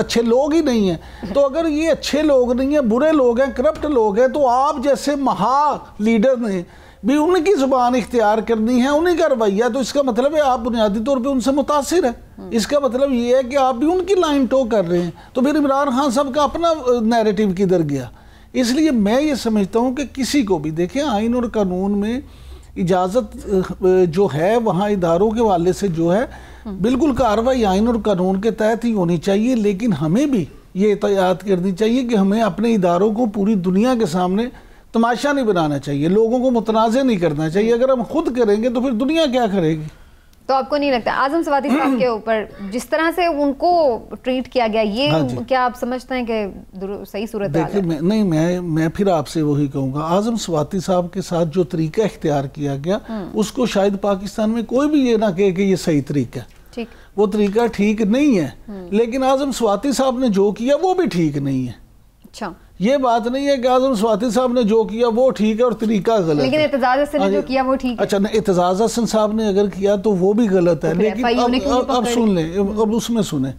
अच्छे लोग ही नहीं हैं तो अगर ये अच्छे लोग नहीं हैं बुरे लोग हैं करप्ट लोग हैं तो आप जैसे महा लीडर ने भी उनकी ज़ुबान इख्तियार करनी है उन्हीं का रवैया तो इसका मतलब है आप बुनियादी तौर पर उनसे मुतासर है हाँ। इसका मतलब ये है कि आप भी उनकी लाइन टो कर रहे हैं तो फिर इमरान खान साहब का अपना नैरेटिव किधर गया इसलिए मैं ये समझता हूँ कि किसी को भी देखें आइन और कानून में इजाज़त जो है वहाँ इदारों के वाले से जो है बिल्कुल कार्रवाई आइन और कानून के तहत ही होनी चाहिए लेकिन हमें भी ये एहतियात करनी चाहिए कि हमें अपने इदारों को पूरी दुनिया के सामने तमाशा नहीं बनाना चाहिए लोगों को मुतनाज़ नहीं करना चाहिए अगर हम खुद करेंगे तो फिर दुनिया क्या करेगी तो आपको नहीं लगता आजम सवादी साहब के ऊपर जिस तरह से उनको ट्रीट किया गया ये हाँ क्या आप समझते हैं कि सही सूरत देखिए मैं नहीं मैं मैं फिर आपसे वही कहूंगा आजम सवाती साहब के साथ जो तरीका इख्तियार किया गया हम्म। उसको शायद पाकिस्तान में कोई भी ये ना कहे कि ये सही तरीका है ठीक वो तरीका ठीक नहीं है हम्म। लेकिन आजम स्वाति साहब ने जो किया वो भी ठीक नहीं है अच्छा ये बात नहीं है कि आजम स्वाति साहब ने जो किया वो ठीक है और तरीका गलत लेकिन है लेकिन हाँ जो किया वो ठीक है अच्छा नहीं एतजाज हसन साहब ने अगर किया तो वो भी गलत है लेकिन अब अब, सुन लें अब उसमें सुने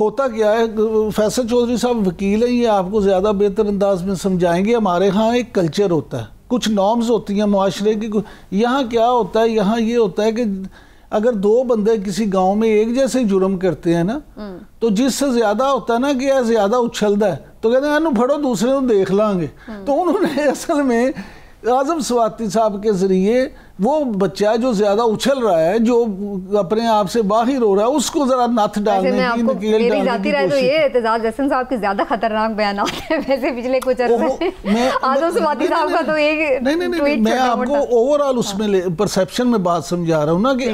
होता क्या है फैसल चौधरी साहब वकील हैं ये आपको ज़्यादा बेहतर अंदाज में समझाएंगे हमारे यहाँ एक कल्चर होता है कुछ नॉर्म्स होती हैं माशरे की यहाँ क्या होता है यहाँ ये होता है कि अगर दो बंदे किसी गांव में एक जैसे जुर्म करते हैं ना हम्म। तो जिससे ज़्यादा होता है ना कि यह ज़्यादा उछलता है तो कहते हैं यार फड़ो दूसरे को देख लांगे तो उन्होंने असल में आज़म स्वाति साहब के ज़रिए वो बच्चा जो ज्यादा उछल रहा है जो अपने आप से बाहर हो रहा है उसको जरा नथ डालने की मेरी जाती रहे तो ये एतजाज जसन साहब के ज्यादा खतरनाक बयान आते हैं वैसे पिछले कुछ अरसे साहब का तो एक नहीं नहीं नहीं मैं आपको ओवरऑल हाँ। उसमें परसेप्शन में बात समझा रहा हूँ ना कि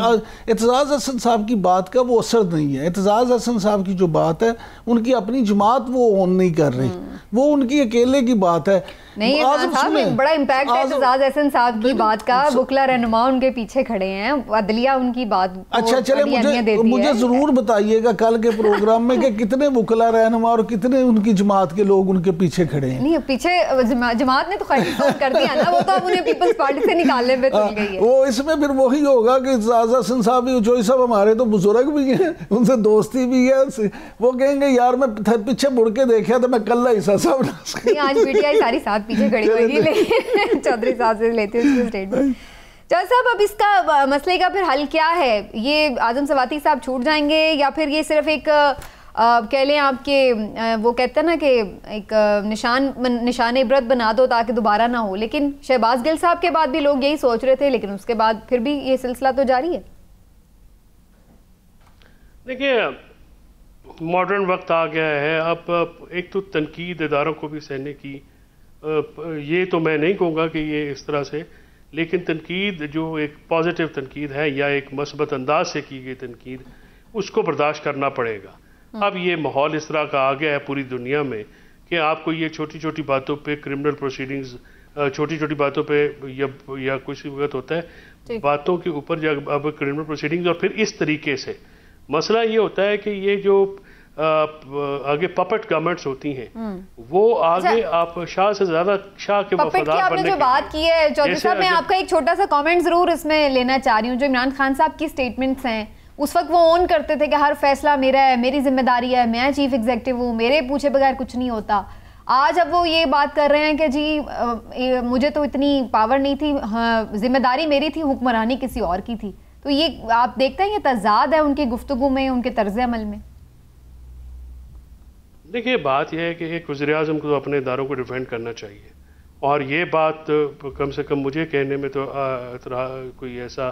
एतजाज हसन साहब की बात का वो असर नहीं है एतजाज हसन साहब की जो बात है उनकी अपनी जमात वो ऑन नहीं कर रही हाँ। वो उनकी अकेले की बात है नहीं बड़ा इम्पैक्ट है एतजाज हसन साहब की बात का अच्छा। बुकला रहनुमा उनके पीछे खड़े हैं अदलिया उनकी बात अच्छा चले मुझे मुझे जरूर बताइएगा कल के प्रोग्राम में कि कितने वकला रहनुमा और कितने उनकी जमात के लोग उनके पीछे खड़े हैं नहीं पीछे जमात ने तो खैर कर दिया ना वो तो अब उन्हें पीपल्स पार्टी से निकालने में हाँ, वो इसमें फिर वही होगा कि जाजा सिंह साहब जोई साहब हमारे तो बुजुर्ग भी हैं उनसे दोस्ती भी है वो कहेंगे यार मैं पीछे मुड़ के देखा तो मैं कल ऐसा साहब आज पीटीआई सारी साथ पीछे खड़ी होगी चौधरी साहब से लेते हैं स्टेटमेंट जज साहब अब इसका मसले का फिर हल क्या है ये आजम सवाती साहब छूट जाएंगे या फिर ये सिर्फ एक कह लें आपके वो कहते हैं ना कि एक निशान निशान इब्रत बना दो ताकि दोबारा ना हो लेकिन शहबाज गिल साहब के बाद भी लोग यही सोच रहे थे लेकिन उसके बाद फिर भी ये सिलसिला तो जारी है देखिए मॉडर्न वक्त आ गया है अब एक तो तनकीद इदारों को भी सहने की ये तो मैं नहीं कहूँगा कि ये इस तरह से लेकिन तनकीद जो एक पॉजिटिव तनकीद है या एक मस्बत अंदाज से की गई तनकीद उसको बर्दाश्त करना पड़ेगा हम्म। अब ये माहौल इस तरह का आ गया है पूरी दुनिया में कि आपको ये छोटी छोटी बातों पे क्रिमिनल प्रोसीडिंग्स छोटी छोटी बातों पे या या कुछ वक्त होता है बातों के ऊपर अब क्रिमिनल प्रोसीडिंग्स और फिर इस तरीके से मसला ये होता है कि ये जो आगे पपेट गवर्नमेंट्स होती हैं हम्म। वो आगे अच्छा। आप शाह से ज्यादा शाह के पपेट की आपने जो बात की है चौधरी साहब मैं आपका एक छोटा सा कमेंट जरूर इसमें लेना चाह रही हूँ जो इमरान खान साहब की स्टेटमेंट्स हैं उस वक्त वो ओन करते थे कि हर फैसला मेरा है मेरी जिम्मेदारी है मैं चीफ एग्जीक्यूटिव हूँ मेरे पूछे बगैर कुछ नहीं होता आज अब वो ये बात कर रहे हैं कि जी आ, मुझे तो इतनी पावर नहीं थी हाँ, जिम्मेदारी मेरी थी हुक्मरानी किसी और की थी तो ये आप देखते हैं ये तजाद है उनकी गुफ्तु में उनके तर्ज अमल में देखिए बात यह है कि एक वजे अजम को तो अपने इदारों को डिफेंड करना चाहिए और ये बात कम से कम मुझे कहने में तो कोई ऐसा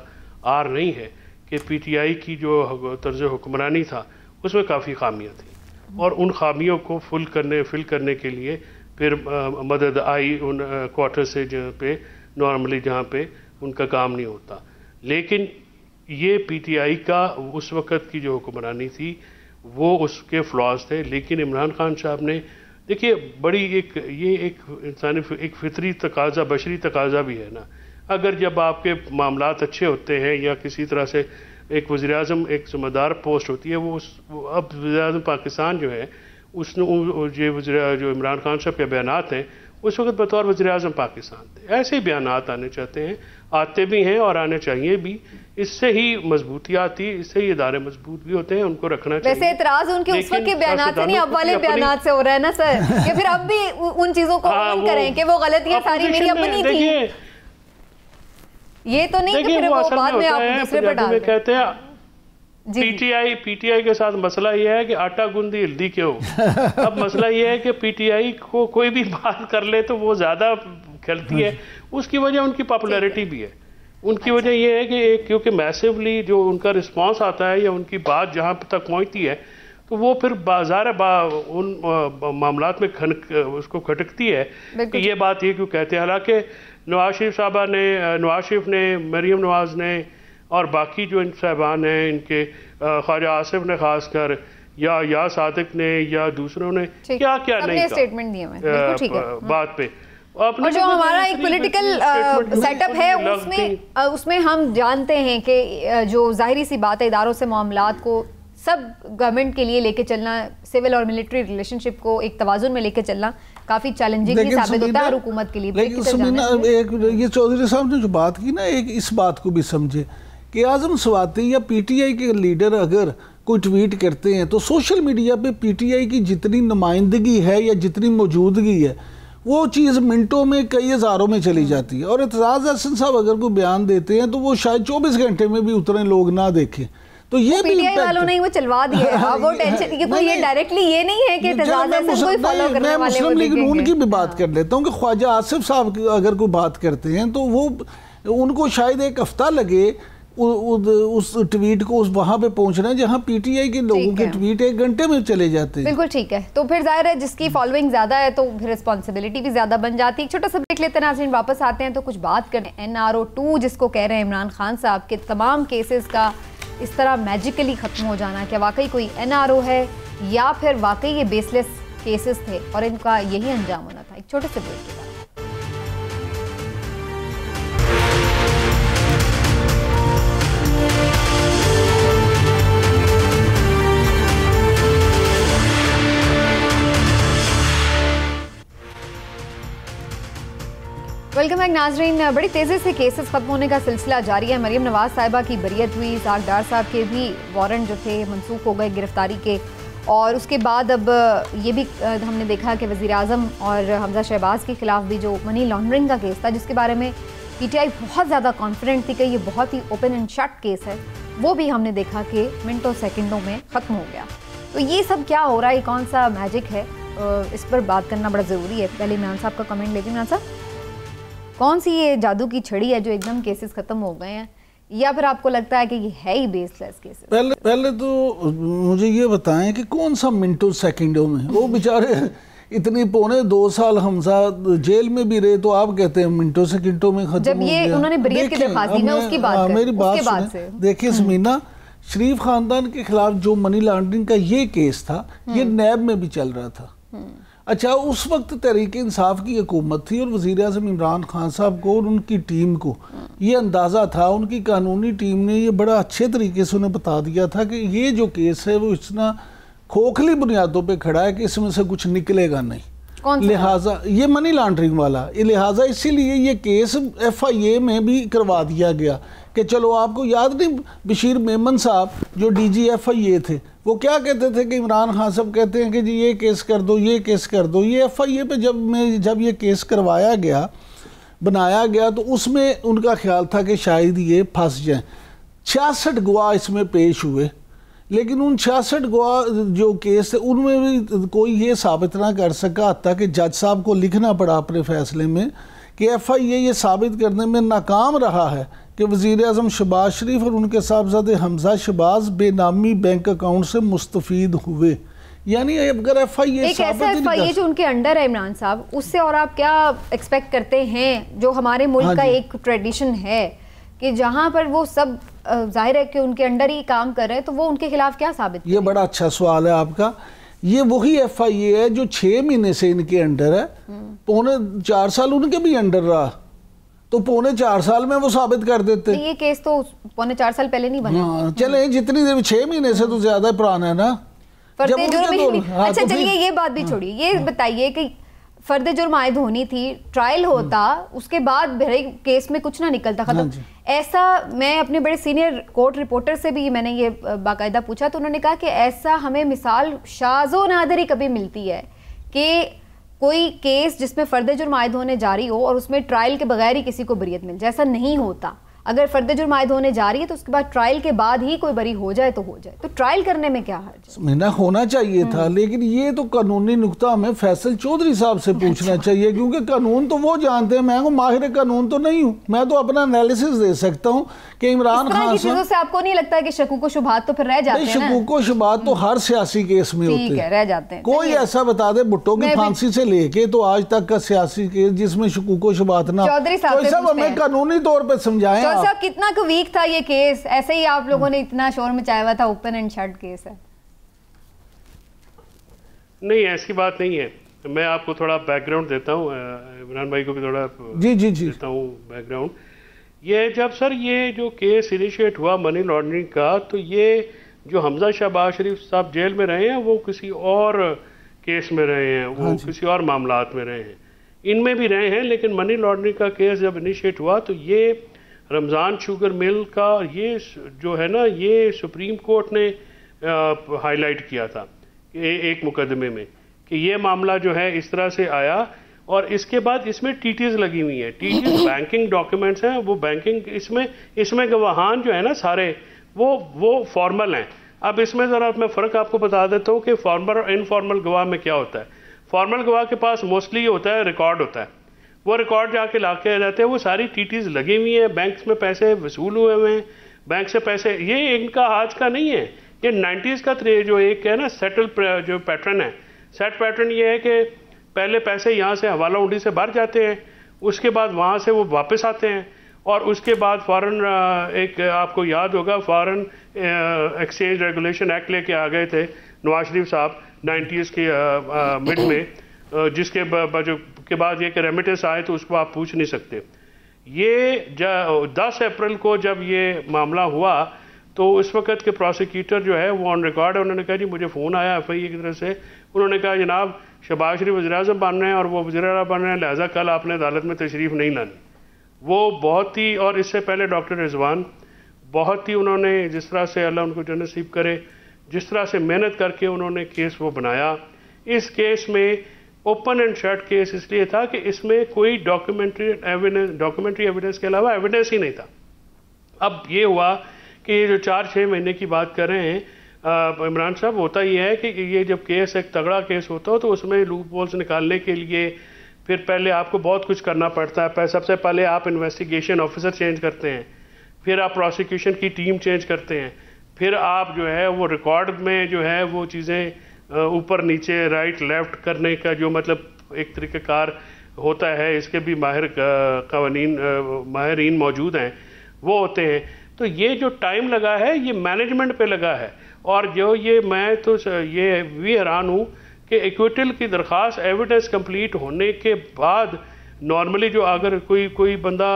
आर नहीं है कि पी टी आई की जो तर्ज हुक्मरानी था उसमें काफ़ी खामियाँ थी और उन खामियों को फुल करने फिल करने के लिए फिर मदद आई उन क्वार्टर से जहाँ पे नॉर्मली जहाँ पे उनका काम नहीं होता लेकिन ये पीटीआई का उस वक़्त की जो हुक्मरानी थी वो उसके फ्लॉज थे लेकिन इमरान खान साहब ने देखिए बड़ी एक ये एक इंसानी एक फितरी तकाजा बशरी तकाजा भी है ना अगर जब आपके मामला अच्छे होते हैं या किसी तरह से एक वज़ी अजम एक जिम्मेदार पोस्ट होती है वो, वो अब वजी अजम पाकिस्तान जो है उसने जो इमरान खान साहब के बयान हैं उस वक्त बतौर वजी अजम पाकिस्तान थे ऐसे बयान आने चाहते हैं आते भी हैं और आने चाहिए भी इससे ही मजबूती आती है इससे ही इदारे मजबूत भी होते हैं उनको रखना वैसे चाहिए एतराज उनके उस वक्त के बयान से नहीं अब वाले बयान से हो रहा है ना सर कि फिर अब भी उन चीज़ों को हाँ, करें कि वो गलतियां सारी मेरी अपनी थी ये तो नहीं कि फिर वो बाद में आप दूसरे पर डाल कहते हैं पीटीआई पीटीआई के साथ मसला यह है कि आटा गूंदी हल्दी क्यों अब मसला यह है कि पीटीआई को कोई भी बात कर ले तो वो ज्यादा खेलती है हाँ उसकी वजह उनकी पॉपुलैरिटी भी है उनकी अच्छा। वजह यह है कि क्योंकि मैसिवली जो उनका रिस्पांस आता है या उनकी बात जहाँ तक पहुँचती है तो वो फिर बाजार बा, उन मामला में खनक उसको खटकती है कि ये बात ये क्यों कहते हैं हालांकि नवाज शरीफ साहबा ने नवाज शरीफ ने मरीम नवाज ने और बाकी जो इन साहबान हैं इनके ख्वाजा आसिफ ने ख़ास कर या या सादिक ने या दूसरों ने क्या क्या नहीं स्टेटमेंट दिए मैं हम्म। बात पे और जो हमारा एक पॉलिटिकल सेटअप है उसमें उसमें हम जानते हैं कि जो जाहिर सी बात है इदारों से मामला को सब गवर्नमेंट के लिए लेके चलना सिविल और मिलिट्री रिलेशनशिप को एक तवाजुन में लेके चलना काफ़ी चैलेंजिंग भी साबित होता है हुकूमत के लिए लेकिन ये चौधरी साहब ने जो बात की ना एक इस बात को भी समझे कि आज़म स्वाति या पीटीआई के लीडर अगर कोई ट्वीट करते हैं तो सोशल मीडिया पे पीटीआई की जितनी नुमाइंदगी है या जितनी मौजूदगी है वो चीज़ मिनटों में कई हज़ारों में चली जाती है और एतराज़ अहसन साहब अगर कोई बयान देते हैं तो वो शायद चौबीस घंटे में भी उतने लोग ना देखें तो ये भी वालों ने वो चलवा दिया है वो टेंशन कोई ये डायरेक्टली ये नहीं है कि कोई फॉलो करने मैं मुस्लिम लीग नून की भी बात कर लेता हूँ कि ख्वाजा आसिफ साहब अगर कोई बात करते हैं तो वो उनको शायद एक हफ्ता लगे उस ट्वीट को उस वहां पे रहे हैं जहां पीटीआई के लोगों के ट्वीट एक घंटे में चले जाते हैं बिल्कुल ठीक है तो फिर जाहिर है जिसकी फॉलोइंग ज्यादा है तो फिर रिस्पॉन्सिबिलिटी भी ज्यादा बन जाती है छोटा सा ब्रेक लेते नाजरीन वापस आते हैं तो कुछ बात करें एन आर ओ टू जिसको कह रहे हैं इमरान खान साहब के तमाम केसेस का इस तरह मैजिकली खत्म हो जाना क्या वाकई कोई एन आर ओ है या फिर वाकई ये बेसलेस केसेस थे और इनका यही अंजाम होना था एक छोटे से ब्रेक वेलकम बैक नाजरीन बड़ी तेज़ी से केसेस खत्म होने का सिलसिला जारी है मरीम नवाज साहिबा की बरीत हुई सागडार साहब के भी वारंट जो थे मनसूख हो गए गिरफ्तारी के और उसके बाद अब ये भी हमने देखा कि वज़ी अजम और हमजा शहबाज के ख़िलाफ़ भी जो मनी लॉन्ड्रिंग का केस था जिसके बारे में पी टी आई बहुत ज़्यादा कॉन्फिडेंट थी कि ये बहुत ही ओपन एंड शट केस है वो भी हमने देखा कि मिनटों सेकेंडों में ख़त्म हो गया तो ये सब क्या हो रहा है कौन सा मैजिक है इस पर बात करना बड़ा ज़रूरी है पहले इमरान साहब का कमेंट लेते इमरान साहब कौन सी ये जादू की छड़ी है जो एकदम केसेस खत्म हो गए हैं या फिर आपको लगता है कि ये है ही बेसलेस केसेस पहले पहले तो मुझे ये बताएं कि कौन सा मिनटो सेकेंडो में वो बेचारे इतनी पौने दो साल हमसा जेल में भी रहे तो आप कहते हैं मिनटों सेकंडों में खत्म जब ये उन्होंने की दरखास्त मैं उसकी बात आ, हाँ, मेरी बात देखिए हम्म। समीना शरीफ खानदान के खिलाफ जो मनी लॉन्ड्रिंग का ये केस था ये हम्म। नैब में भी चल रहा था हम्म। अच्छा उस वक्त तहरीक इंसाफ की हुकूमत थी और वजीर अजम इमरान खान साहब को और उनकी टीम को ये अंदाज़ा था उनकी कानूनी टीम ने यह बड़ा अच्छे तरीके से उन्हें बता दिया था कि ये जो केस है वो इतना खोखली बुनियादों पर खड़ा है कि इसमें से कुछ निकलेगा नहीं लिहाजा ये मनी लॉन्ड्रिंग वाला लिहाजा इसीलिए ये केस एफ आई ए में भी करवा दिया गया कि चलो आपको याद नहीं बशीर मेमन साहब जो डी जी एफ आई ए थे वो क्या कहते थे कि इमरान खान साहब कहते हैं कि जी ये केस कर दो ये केस कर दो ये एफ आई ए पर जब मैं जब ये केस करवाया गया बनाया गया तो उसमें उनका ख्याल था कि शायद ये फंस जाए छियासठ गवाह इसमें पेश हुए लेकिन उन छियासठ गवाह जो केस थे उनमें भी कोई ये साबित ना कर सका हती कि जज साहब को लिखना पड़ा अपने फैसले में कि एफ आई ए ये साबित करने में नाकाम रहा है कि वज़ी अजम शबाज शरीफ और उनके साहबजादे हमजा शबाज बेनामी बैंक अकाउंट से मुस्तफ़ हुए यानी अगर एफ आई एक ऐसा एफ आई ए जो उनके अंडर है इमरान साहब उससे और आप क्या एक्सपेक्ट करते हैं जो हमारे मुल्क हाँ का एक ट्रेडिशन है कि जहाँ पर वो सब जाहिर है कि उनके अंडर ही काम कर रहे हैं तो वो उनके खिलाफ क्या साबित ये बड़ा अच्छा सवाल है आपका ये वही एफ आई ए है जो छः महीने से इनके अंडर है हम्म। पौने चार साल उनके भी अंडर रहा तो पौने चार साल में वो साबित कर देते ये केस तो पौने चार साल पहले नहीं बना हाँ, चले जितनी देर छह महीने से तो ज्यादा पुराना है ना हाँ, अच्छा तो चलिए ये बात भी हाँ। छोड़िए ये बताइए कि फर्द जुर्म आयद होनी थी ट्रायल हम्म। होता उसके बाद केस में कुछ ना निकलता खत्म ऐसा मैं अपने बड़े सीनियर कोर्ट रिपोर्टर से भी मैंने ये बाकायदा पूछा तो उन्होंने कहा कि ऐसा हमें मिसाल शाजो नादरी कभी मिलती है कि कोई केस जिसमें फर्द जुर्म आयद होने जारी हो और उसमें ट्रायल के बगैर ही किसी को बरीत मिल जाए ऐसा नहीं होता अगर फर्द जुर्माद होने जा रही है तो उसके बाद ट्रायल के बाद ही कोई बरी हो जाए तो हो जाए तो ट्रायल करने में क्या हर्ज ना होना चाहिए था हम्म। लेकिन ये तो कानूनी नुकता हमें फैसल चौधरी साहब से अच्छा। पूछना चाहिए क्योंकि कानून तो वो जानते हैं मैं हूँ माहिर कानून तो नहीं हूँ मैं तो अपना एनालिसिस दे सकता हूँ कि इमरान खान से आपको नहीं लगता कि शकूको शुभात तो फिर रह जाते हैं शकूको शुभात तो हर सियासी केस में होते हैं रह जाते हैं कोई ऐसा बता दे भुट्टो की फांसी से लेके तो आज तक का सियासी केस जिसमें शकूको शुभात ना चौधरी साहब हमें कानूनी तौर पर समझाएं हाँ। साहब कितना को वीक था ये केस ऐसे ही आप लोगों ने इतना शोर मचाया हुआ था ओपन एंड शट केस है नहीं ऐसी बात नहीं है मैं आपको थोड़ा बैकग्राउंड देता हूँ इमरान भाई को भी थोड़ा जी जी जी देता हूँ बैकग्राउंड ये जब सर ये जो केस इनिशिएट हुआ मनी लॉन्ड्रिंग का तो ये जो हमजा शहबाज शरीफ साहब जेल में रहे हैं वो किसी और केस में रहे हैं वो हाँ किसी और मामला में रहे हैं इनमें भी रहे हैं लेकिन मनी लॉन्ड्रिंग का केस जब इनिशिएट हुआ तो ये रमज़ान शुगर मिल का ये जो है ना ये सुप्रीम कोर्ट ने हाईलाइट किया था ए, एक मुकदमे में कि ये मामला जो है इस तरह से आया और इसके बाद इसमें टीटीज लगी हुई हैं टीटीज बैंकिंग डॉक्यूमेंट्स हैं वो बैंकिंग इसमें इसमें गवाहान जो है ना सारे वो वो फॉर्मल हैं अब इसमें ज़रा मैं फ़र्क आपको बता देता हूँ कि फॉर्मल और इनफॉर्मल गवाह में क्या होता है फॉर्मल गवाह के पास मोस्टली होता है रिकॉर्ड होता है वो रिकॉर्ड जाके ला के आ जाते हैं वो सारी टीटीज लगी हुई हैं बैंक में पैसे वसूल हुए हुए हैं बैंक से पैसे ये इनका आज का नहीं है ये नाइन्टीज़ का जो एक है ना सेटल जो पैटर्न है सेट पैटर्न ये है कि पहले पैसे यहाँ से हवाला उंडी से बाहर जाते हैं उसके बाद वहाँ से वो वापस आते हैं और उसके बाद फॉरेन एक आपको याद होगा फॉरेन एक्सचेंज रेगुलेशन एक्ट लेके आ गए थे नवाज शरीफ साहब नाइन्टीज़ के मिड में जिसके जो उसके बाद ये कि रेमिटेंस आए तो उसको आप पूछ नहीं सकते ये दस अप्रैल को जब ये मामला हुआ तो उस वक्त के प्रोसिक्यूटर जो है वो ऑन रिकॉर्ड है उन्होंने कहा जी मुझे फ़ोन आया एफ आई की तरफ से उन्होंने कहा जनाब शबाज शरीफ वजी अजम बन रहे हैं और वो वजी बन रहे हैं लिहाजा कल आपने अदालत में तशरीफ़ नहीं लानी वो बहुत ही और इससे पहले डॉक्टर रिजवान बहुत ही उन्होंने जिस तरह से अल्लाह उनको जो नसीब करे जिस तरह से मेहनत करके उन्होंने केस वो बनाया इस केस में ओपन एंड शर्ट केस इसलिए था कि इसमें कोई डॉक्यूमेंट्री एविडेंस डॉक्यूमेंट्री एविडेंस के अलावा एविडेंस ही नहीं था अब ये हुआ कि ये जो चार छः महीने की बात कर रहे हैं इमरान साहब होता ये है कि ये जब केस एक तगड़ा केस होता हो तो उसमें लूप बोल्स निकालने के लिए फिर पहले आपको बहुत कुछ करना पड़ता है सबसे पहले आप इन्वेस्टिगेशन ऑफिसर चेंज करते हैं फिर आप प्रोसिक्यूशन की टीम चेंज करते हैं फिर आप जो है वो रिकॉर्ड में जो है वो चीज़ें ऊपर नीचे राइट लेफ्ट करने का जो मतलब एक तरीके कार होता है इसके भी माहिर कवानीन माहरीन मौजूद हैं वो होते हैं तो ये जो टाइम लगा है ये मैनेजमेंट पे लगा है और जो ये मैं तो ये भी हैरान हूँ कि इक्विटल की दरख्वास्त एविडेंस कंप्लीट होने के बाद नॉर्मली जो अगर कोई कोई बंदा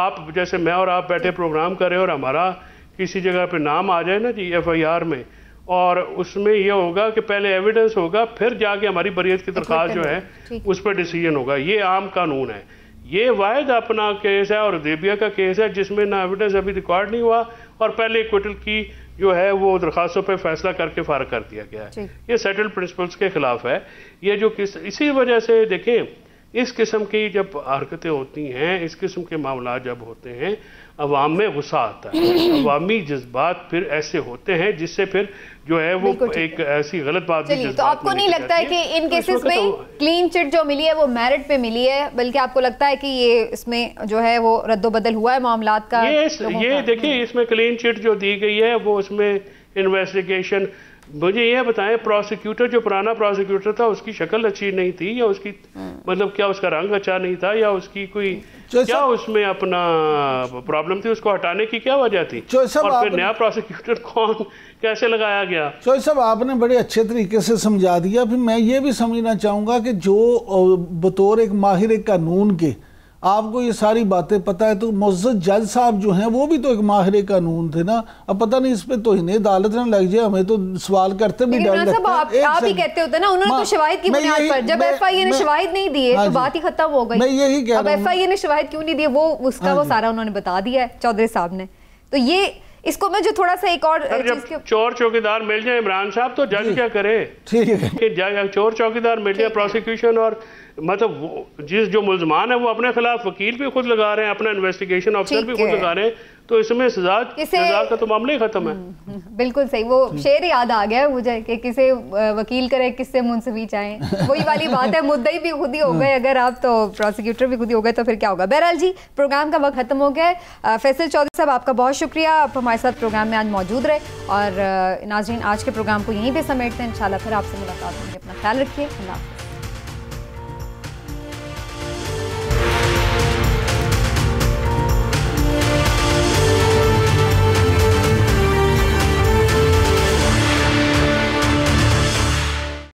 आप जैसे मैं और आप बैठे प्रोग्राम करें और हमारा किसी जगह पे नाम आ जाए ना जी एफआईआर में और उसमें यह होगा कि पहले एविडेंस होगा फिर जाके हमारी बरीत की दरख्वास्त जो है उस पर डिसीजन होगा ये आम कानून है ये वायद अपना केस है और देबिया का केस है जिसमें ना एविडेंस अभी रिकॉर्ड नहीं हुआ और पहले क्विटल की जो है वो दरखास्तों पर फैसला करके फारग कर दिया गया है ये सेटल प्रिंसिपल्स के खिलाफ है ये जो किस इसी वजह से देखें इस किस्म की जब हरकतें होती हैं इस किस्म के मामला जब होते हैं अवाम में गुस्सा आता है अवामी जज्बात फिर ऐसे होते हैं जिससे फिर जो है वो एक ऐसी गलत बात तो है तो आपको नहीं लगता है कि इन केसेस तो में क्लीन तो- चिट जो मिली है वो मेरिट पे मिली है बल्कि आपको लगता है कि ये इसमें जो है वो रद्दोबदल हुआ है मामला का ये ये देखिए इसमें क्लीन चिट जो दी गई है वो उसमें इन्वेस्टिगेशन मुझे ये बताएं प्रोसिक्यूटर जो पुराना प्रोसिक्यूटर था उसकी शक्ल अच्छी नहीं थी या उसकी हम्म। मतलब क्या उसका रंग अच्छा नहीं था या उसकी कोई क्या उसमें अपना प्रॉब्लम थी उसको हटाने की क्या वजह थी और फिर नया प्रोसिक्यूटर कौन कैसे लगाया गया चोई साहब आपने बड़े अच्छे तरीके से समझा दिया फिर मैं ये भी समझना चाहूँगा कि जो बतौर एक माहिर कानून के आपको ये सारी बातें पता है तो मुज्जत जज साहब जो हैं वो भी तो एक माहिर कानून थे ना अब पता नहीं इस पर तो ही अदालत ना लग जाए हमें तो सवाल करते भी डर लगता आप, आप ही कहते होते ना उन्होंने तो हाँ, शवाहिद की बुनियाद पर जब एफआईए ने शवाहिद नहीं दिए हाँ तो बात ही खत्म हो गई मैं यही कह रहा अब एफआईए ने शवाहिद क्यों नहीं दिए वो उसका हाँ वो सारा उन्होंने बता दिया है चौधरी साहब ने तो ये इसको मैं जो थोड़ा सा एक और जब के... चोर चौकीदार मिल जाए इमरान साहब तो जज क्या करे ठीक है चोर चौकीदार मिल जाए प्रोसिक्यूशन और मतलब जिस जो मुलजमान है वो अपने खिलाफ वकील भी खुद लगा रहे हैं अपना इन्वेस्टिगेशन ऑफिसर भी खुद लगा रहे हैं तो इसमें सजा सजा का तो मामला ही खत्म है हम्म, बिल्कुल सही वो शेर याद आ गया मुझे कि किसे वकील करे किससे मुंसवी चाहे वही वाली बात है मुद्दे भी खुद ही हो गए अगर आप तो प्रोसिक्यूटर भी खुद ही हो गए तो फिर क्या होगा बहरहाल जी प्रोग्राम का वक्त खत्म हो गया फैसल चौधरी साहब आपका बहुत शुक्रिया आप हमारे साथ प्रोग्राम में आज मौजूद रहे और नाजरीन आज के प्रोग्राम को यहीं पर समेटते हैं इन फिर आपसे मुलाकात होगी अपना ख्याल रखिए अल्लाह